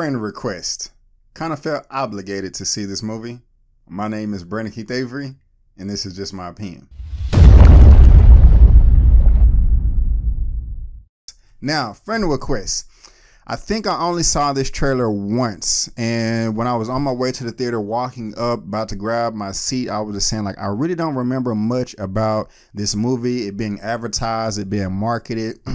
friend request. Kind of felt obligated to see this movie. My name is Brandon Keith Avery, and this is just my opinion. Now, friend request. I think I only saw this trailer once, and when I was on my way to the theater, walking up, about to grab my seat, I was just saying like I really don't remember much about this movie. It being advertised, it being marketed.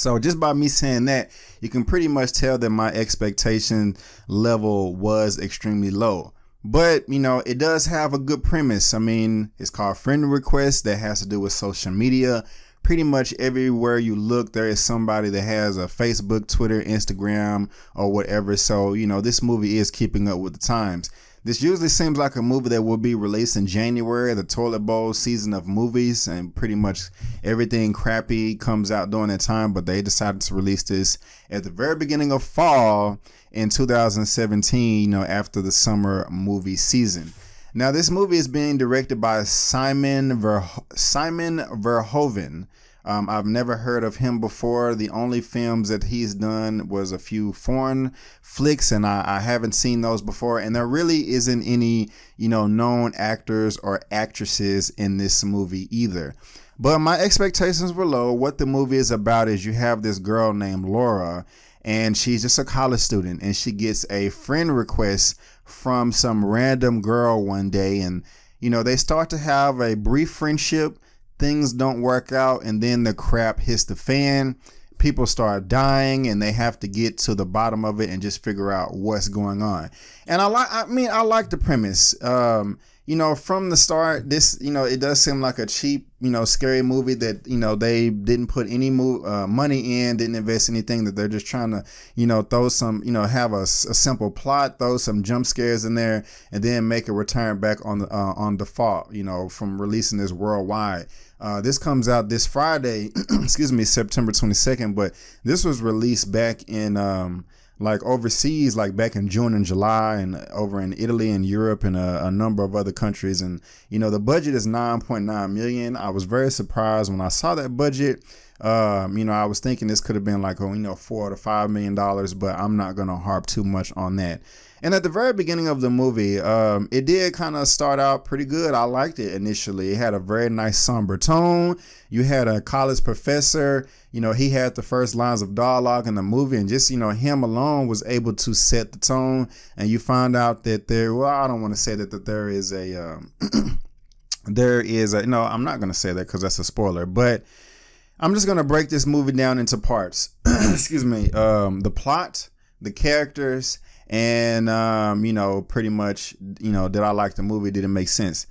So just by me saying that, you can pretty much tell that my expectation level was extremely low. But, you know, it does have a good premise. I mean, it's called friend requests that has to do with social media pretty much everywhere you look, there is somebody that has a Facebook, Twitter, Instagram, or whatever. So, you know, this movie is keeping up with the times. This usually seems like a movie that will be released in January, the toilet bowl season of movies, and pretty much everything crappy comes out during that time. But they decided to release this at the very beginning of fall in 2017, you know, after the summer movie season. Now, this movie is being directed by Simon Ver- Simon Verhoeven, um, I've never heard of him before. The only films that he's done was a few foreign flicks, and I, I, haven't seen those before. And there really isn't any, you know, known actors or actresses in this movie either. But my expectations were low. What the movie is about is you have this girl named Laura, and she's just a college student, and she gets a friend request from some random girl one day, and you know they start to have a brief friendship things don't work out and then the crap hits the fan people start dying and they have to get to the bottom of it and just figure out what's going on and i like i mean i like the premise um you know from the start this you know it does seem like a cheap you know scary movie that you know they didn't put any mo- uh, money in didn't invest anything that they're just trying to you know throw some you know have a, a simple plot throw some jump scares in there and then make a return back on the uh, on default you know from releasing this worldwide uh, this comes out this Friday, excuse me, September 22nd, but this was released back in um, like overseas, like back in June and July, and over in Italy and Europe and a, a number of other countries. And you know, the budget is 9.9 million. I was very surprised when I saw that budget um, you know, I was thinking this could have been like, oh, you know, four to five million dollars, but I'm not going to harp too much on that. And at the very beginning of the movie, um, it did kind of start out pretty good. I liked it initially. It had a very nice somber tone. You had a college professor, you know, he had the first lines of dialogue in the movie, and just, you know, him alone was able to set the tone. And you find out that there, well, I don't want to say that, that there is a, um, there is a, no, I'm not going to say that because that's a spoiler, but I'm just gonna break this movie down into parts. Excuse me. Um, the plot, the characters, and um, you know, pretty much, you know, did I like the movie? Did it make sense?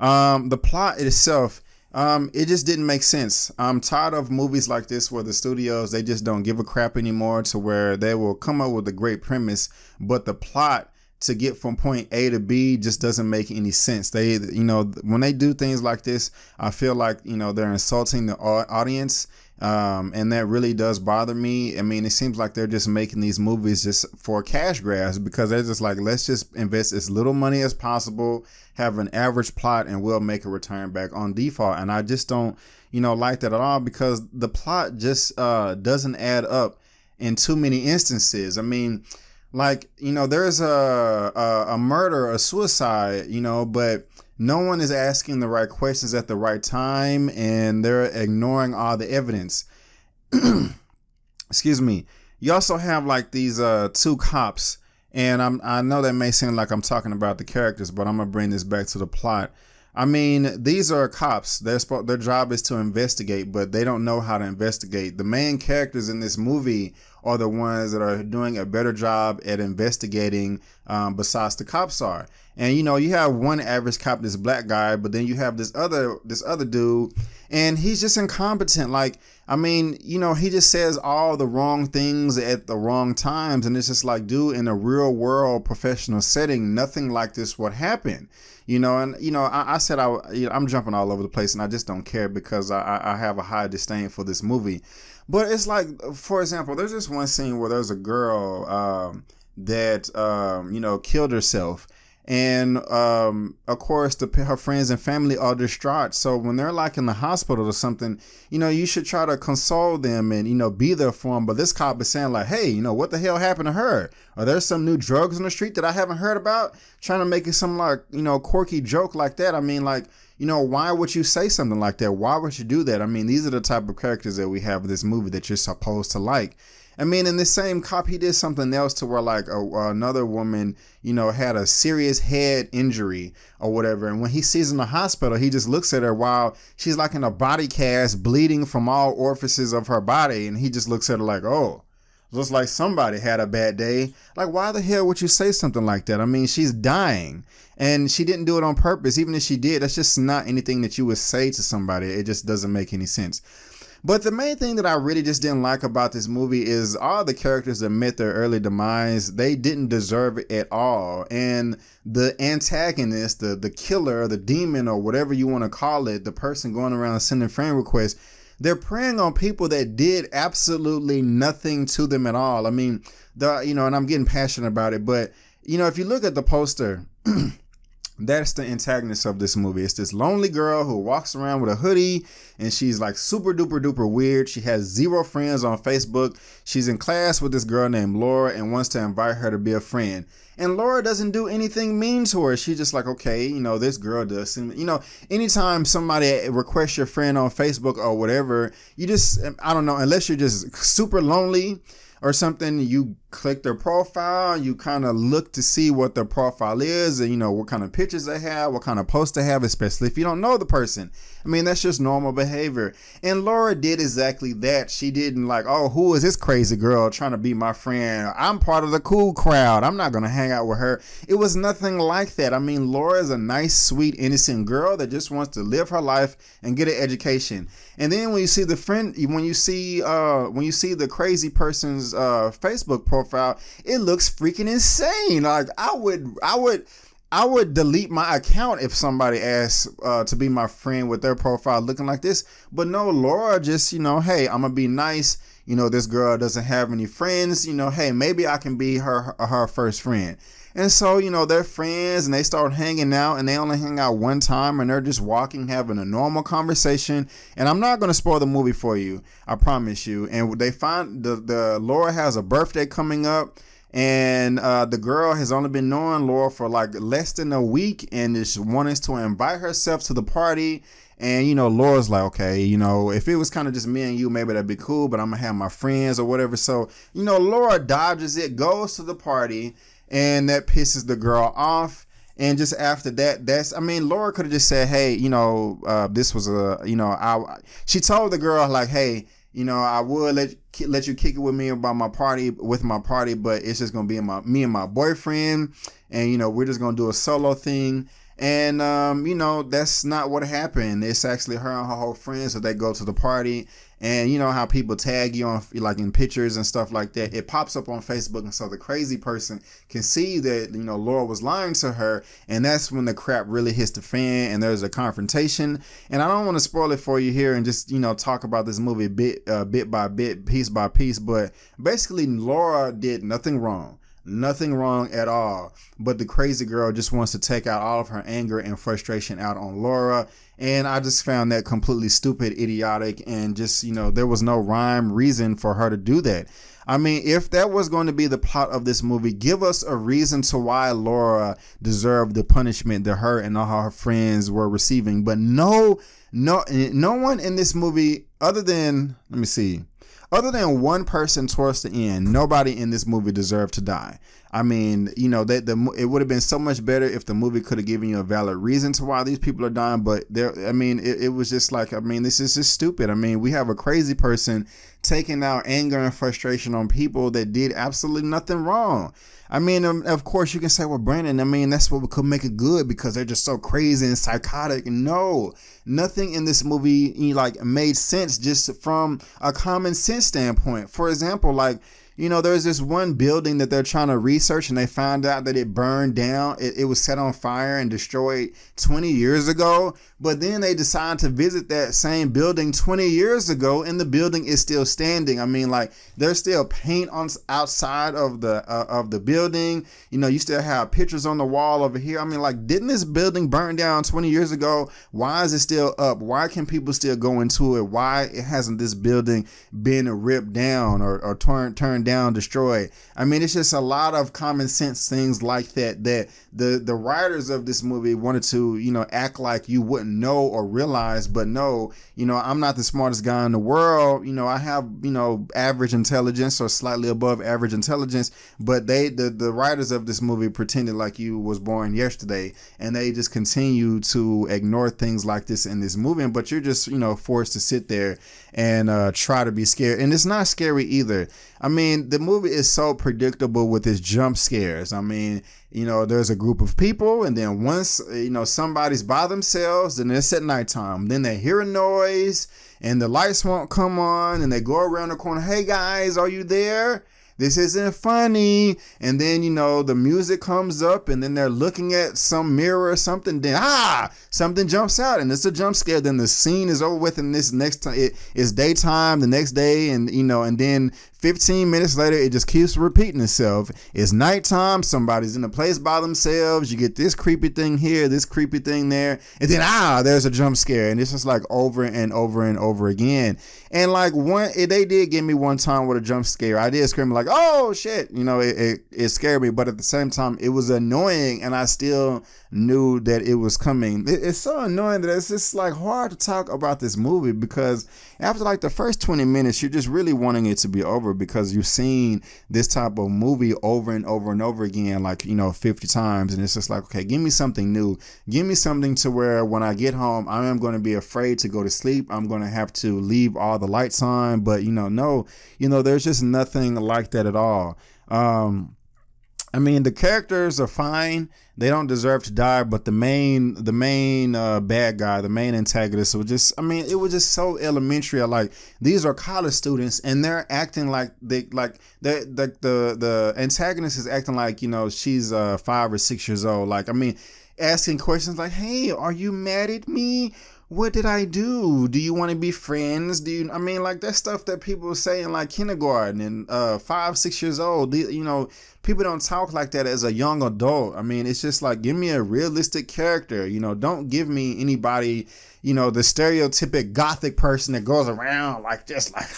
Um, the plot itself, um, it just didn't make sense. I'm tired of movies like this where the studios they just don't give a crap anymore to where they will come up with a great premise, but the plot to get from point A to B just doesn't make any sense. They, you know, when they do things like this, I feel like, you know, they're insulting the audience. Um, and that really does bother me. I mean, it seems like they're just making these movies just for cash grabs because they're just like, let's just invest as little money as possible, have an average plot, and we'll make a return back on default. And I just don't, you know, like that at all because the plot just uh, doesn't add up in too many instances. I mean, like, you know, there's a, a, a murder, a suicide, you know, but no one is asking the right questions at the right time and they're ignoring all the evidence. Excuse me. You also have like these uh two cops and I'm I know that may seem like I'm talking about the characters, but I'm gonna bring this back to the plot. I mean, these are cops. Their their job is to investigate, but they don't know how to investigate. The main characters in this movie are the ones that are doing a better job at investigating um, besides the cops are. And you know, you have one average cop, this black guy, but then you have this other this other dude, and he's just incompetent. Like, I mean, you know, he just says all the wrong things at the wrong times, and it's just like, dude, in a real world professional setting, nothing like this would happen. You know, and you know, I, I said I, you know, I'm jumping all over the place, and I just don't care because I, I have a high disdain for this movie. But it's like, for example, there's this one scene where there's a girl um, that um, you know killed herself, and um, of course the, her friends and family are distraught. So when they're like in the hospital or something, you know you should try to console them and you know be there for them. But this cop is saying like, hey, you know what the hell happened to her? Are there some new drugs on the street that I haven't heard about, trying to make it some like, you know, quirky joke like that. I mean, like, you know, why would you say something like that? Why would you do that? I mean, these are the type of characters that we have in this movie that you're supposed to like. I mean, in this same cop, he did something else to where like a, another woman, you know, had a serious head injury or whatever. And when he sees in the hospital, he just looks at her while she's like in a body cast, bleeding from all orifices of her body, and he just looks at her like, "Oh, looks like somebody had a bad day. Like, why the hell would you say something like that? I mean, she's dying and she didn't do it on purpose. Even if she did, that's just not anything that you would say to somebody. It just doesn't make any sense. But the main thing that I really just didn't like about this movie is all the characters that met their early demise, they didn't deserve it at all. And the antagonist, the the killer, the demon, or whatever you want to call it, the person going around sending friend requests, they're preying on people that did absolutely nothing to them at all. I mean, the you know, and I'm getting passionate about it, but you know, if you look at the poster that's the antagonist of this movie. It's this lonely girl who walks around with a hoodie and she's like super duper duper weird. She has zero friends on Facebook. She's in class with this girl named Laura and wants to invite her to be a friend. And Laura doesn't do anything mean to her. She's just like, okay, you know, this girl does seem, you know, anytime somebody requests your friend on Facebook or whatever, you just, I don't know, unless you're just super lonely or something, you click their profile you kind of look to see what their profile is and you know what kind of pictures they have what kind of posts they have especially if you don't know the person i mean that's just normal behavior and laura did exactly that she didn't like oh who is this crazy girl trying to be my friend i'm part of the cool crowd i'm not gonna hang out with her it was nothing like that i mean laura is a nice sweet innocent girl that just wants to live her life and get an education and then when you see the friend when you see uh when you see the crazy person's uh facebook profile profile. It looks freaking insane. Like I would, I would. I would delete my account if somebody asked uh, to be my friend with their profile looking like this. But no, Laura just, you know, hey, I'm gonna be nice. You know, this girl doesn't have any friends. You know, hey, maybe I can be her her first friend. And so, you know, they're friends and they start hanging out and they only hang out one time and they're just walking, having a normal conversation. And I'm not going to spoil the movie for you. I promise you. And they find the, the Laura has a birthday coming up and uh, the girl has only been knowing Laura for like less than a week and is wanting to invite herself to the party. And you know, Laura's like, okay, you know, if it was kind of just me and you, maybe that'd be cool, but I'm gonna have my friends or whatever. So, you know, Laura dodges it, goes to the party, and that pisses the girl off and just after that that's i mean laura could have just said hey you know uh, this was a you know i she told the girl like hey you know i would let let you kick it with me about my party with my party but it's just gonna be my me and my boyfriend and you know we're just gonna do a solo thing and um, you know, that's not what happened. It's actually her and her whole friends so that they go to the party. And you know how people tag you on like in pictures and stuff like that. It pops up on Facebook, and so the crazy person can see that you know Laura was lying to her, and that's when the crap really hits the fan, and there's a confrontation. And I don't want to spoil it for you here, and just you know talk about this movie bit uh, bit by bit, piece by piece. But basically, Laura did nothing wrong. Nothing wrong at all. But the crazy girl just wants to take out all of her anger and frustration out on Laura. And I just found that completely stupid, idiotic, and just, you know, there was no rhyme reason for her to do that. I mean, if that was going to be the plot of this movie, give us a reason to why Laura deserved the punishment that her and all her friends were receiving. But no, no, no one in this movie, other than, let me see other than one person towards the end, nobody in this movie deserved to die. I mean, you know, that the it would have been so much better if the movie could have given you a valid reason to why these people are dying. But there, I mean, it, it was just like, I mean, this is just stupid. I mean, we have a crazy person taking out anger and frustration on people that did absolutely nothing wrong. I mean, um, of course, you can say, well, Brandon, I mean, that's what could make it good because they're just so crazy and psychotic. No, nothing in this movie like made sense just from a common sense standpoint. For example, like you know, there's this one building that they're trying to research, and they found out that it burned down. It, it, was set on fire and destroyed 20 years ago. But then they decide to visit that same building 20 years ago, and the building is still standing. I mean, like there's still paint on outside of the uh, of the building. You know, you still have pictures on the wall over here. I mean, like didn't this building burn down 20 years ago? Why is it still up? Why can people still go into it? Why hasn't this building been ripped down or, or torn turned down, destroyed. I mean, it's just a lot of common sense things like that that the the writers of this movie wanted to, you know, act like you wouldn't know or realize, but no, you know, I'm not the smartest guy in the world. You know, I have, you know, average intelligence or slightly above average intelligence, but they the the writers of this movie pretended like you was born yesterday and they just continue to ignore things like this in this movie, but you're just, you know, forced to sit there and uh, try to be scared. And it's not scary either. I mean, mean, the movie is so predictable with its jump scares. I mean, you know, there's a group of people, and then once, you know, somebody's by themselves, and it's at nighttime. Then they hear a noise, and the lights won't come on, and they go around the corner, hey guys, are you there? This isn't funny. And then, you know, the music comes up, and then they're looking at some mirror or something. Then, ah, something jumps out, and it's a jump scare. Then the scene is over with, and this next time it's daytime the next day, and, you know, and then 15 minutes later, it just keeps repeating itself. It's nighttime, somebody's in a place by themselves. You get this creepy thing here, this creepy thing there, and then ah, there's a jump scare. And it's just like over and over and over again. And like one, they did give me one time with a jump scare. I did scream like, oh shit, you know, it, it, it scared me. But at the same time, it was annoying and I still knew that it was coming. It, it's so annoying that it's just like hard to talk about this movie because after like the first 20 minutes, you're just really wanting it to be over because you've seen this type of movie over and over and over again, like, you know, 50 times. And it's just like, okay, give me something new. Give me something to where when I get home, I am going to be afraid to go to sleep. I'm going to have to leave all the lights on. But, you know, no, you know, there's just nothing like that at all. Um, I mean, the characters are fine. They don't deserve to die, but the main, the main uh, bad guy, the main antagonist, was just. I mean, it was just so elementary. Like these are college students, and they're acting like they like they like the the antagonist is acting like you know she's uh, five or six years old. Like I mean, asking questions like, "Hey, are you mad at me? what did I do? Do you want to be friends? Do you, I mean, like that stuff that people say in like kindergarten and uh, five, six years old, you know, people don't talk like that as a young adult. I mean, it's just like, give me a realistic character, you know, don't give me anybody, you know, the stereotypic gothic person that goes around like just like,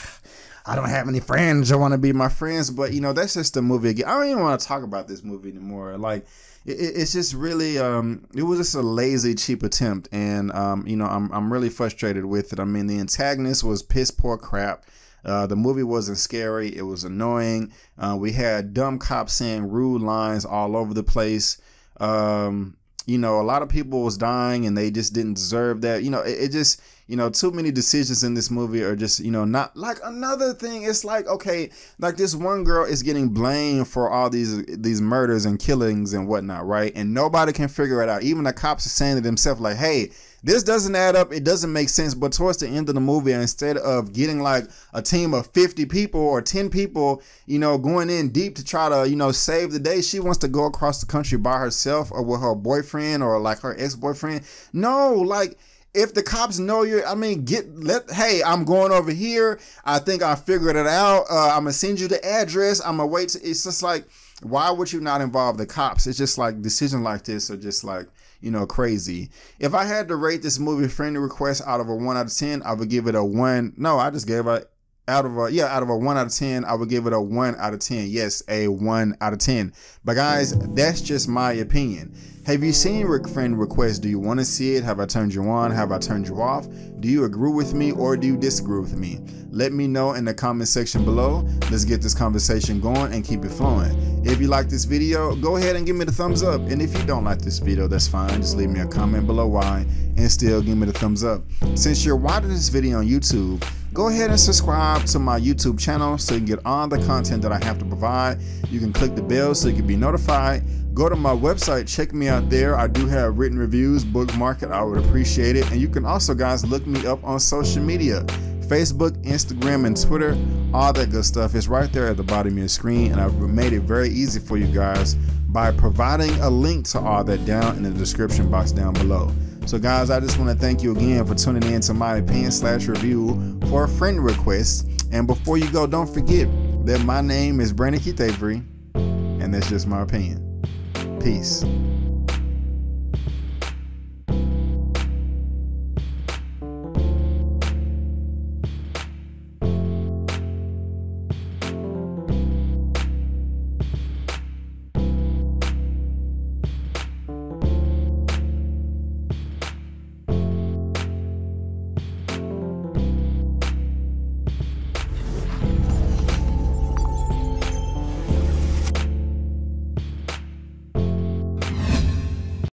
I don't have any friends. I want to be my friends. But, you know, that's just the movie again. I don't even want to talk about this movie anymore. Like, it, it's just really um, it was just a lazy, cheap attempt, and um, you know I'm I'm really frustrated with it. I mean, the antagonist was piss poor crap. Uh, the movie wasn't scary. It was annoying. Uh, we had dumb cops saying rude lines all over the place. Um, you know, a lot of people was dying and they just didn't deserve that. You know, it, it just you know too many decisions in this movie are just you know not like another thing it's like okay like this one girl is getting blamed for all these these murders and killings and whatnot right and nobody can figure it out even the cops are saying to themselves like hey this doesn't add up it doesn't make sense but towards the end of the movie instead of getting like a team of 50 people or 10 people you know going in deep to try to you know save the day she wants to go across the country by herself or with her boyfriend or like her ex-boyfriend no like if the cops know you i mean get let hey i'm going over here i think i figured it out uh, i'm gonna send you the address i'm gonna wait to, it's just like why would you not involve the cops it's just like decision like this or just like you know crazy if i had to rate this movie friendly request out of a 1 out of 10 i would give it a 1 no i just gave it out of a yeah out of a 1 out of 10 i would give it a 1 out of 10 yes a 1 out of 10 but guys that's just my opinion have you seen friend requests? Do you want to see it? Have I turned you on? Have I turned you off? Do you agree with me or do you disagree with me? Let me know in the comment section below. Let's get this conversation going and keep it flowing. If you like this video, go ahead and give me the thumbs up. And if you don't like this video, that's fine. Just leave me a comment below why and still give me the thumbs up. Since you're watching this video on YouTube, Go ahead and subscribe to my YouTube channel so you can get all the content that I have to provide. You can click the bell so you can be notified. Go to my website, check me out there. I do have written reviews, bookmark it, I would appreciate it. And you can also, guys, look me up on social media. Facebook, Instagram, and Twitter, all that good stuff is right there at the bottom of your screen. And I've made it very easy for you guys by providing a link to all that down in the description box down below. So, guys, I just want to thank you again for tuning in to my opinion slash review for a friend request. And before you go, don't forget that my name is Brandon Avery, and that's just my opinion. Peace.